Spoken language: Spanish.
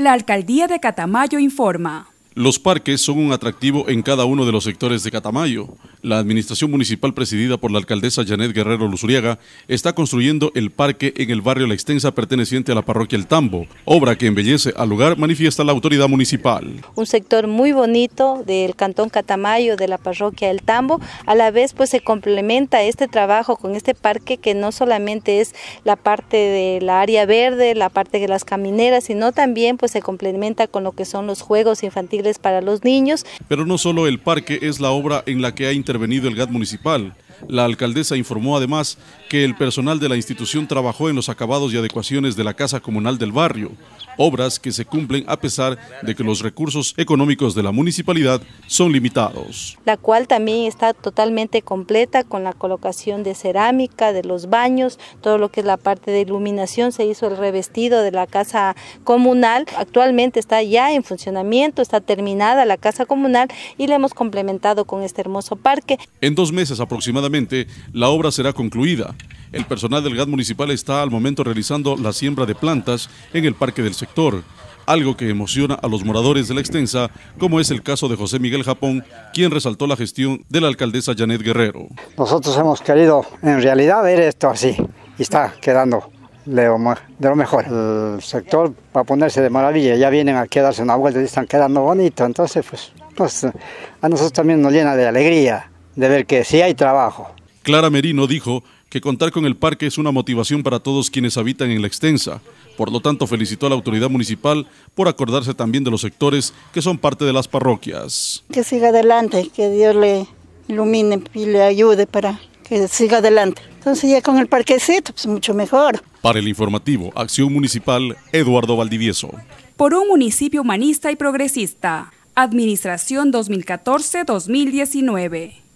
La alcaldía de Catamayo informa. Los parques son un atractivo en cada uno de los sectores de Catamayo. La administración municipal presidida por la alcaldesa Janet Guerrero Luzuriaga está construyendo el parque en el barrio La Extensa perteneciente a la parroquia El Tambo, obra que embellece al lugar, manifiesta la autoridad municipal. Un sector muy bonito del cantón Catamayo de la parroquia El Tambo, a la vez pues se complementa este trabajo con este parque que no solamente es la parte de la área verde, la parte de las camineras, sino también pues se complementa con lo que son los juegos infantiles para los niños. Pero no solo el parque es la obra en la que hay intervenido el GAT municipal la alcaldesa informó además que el personal de la institución trabajó en los acabados y adecuaciones de la Casa Comunal del barrio, obras que se cumplen a pesar de que los recursos económicos de la municipalidad son limitados. La cual también está totalmente completa con la colocación de cerámica, de los baños, todo lo que es la parte de iluminación, se hizo el revestido de la casa comunal. Actualmente está ya en funcionamiento, está terminada la casa comunal y la hemos complementado con este hermoso parque. En dos meses aproximadamente la obra será concluida. El personal del GAT municipal está al momento realizando la siembra de plantas en el parque del sector, algo que emociona a los moradores de la extensa, como es el caso de José Miguel Japón, quien resaltó la gestión de la alcaldesa Janet Guerrero. Nosotros hemos querido en realidad ver esto así y está quedando de lo, mejor. El sector va a ponerse de maravilla, ya vienen a quedarse una vuelta y están quedando bonito, entonces pues, pues a nosotros también nos llena de alegría de ver que sí hay trabajo. Clara Merino dijo que contar con el parque es una motivación para todos quienes habitan en la extensa. Por lo tanto, felicitó a la autoridad municipal por acordarse también de los sectores que son parte de las parroquias. Que siga adelante, que Dios le ilumine y le ayude para que siga adelante. Entonces ya con el parquecito, pues mucho mejor. Para el informativo, Acción Municipal, Eduardo Valdivieso. Por un municipio humanista y progresista. Administración 2014-2019.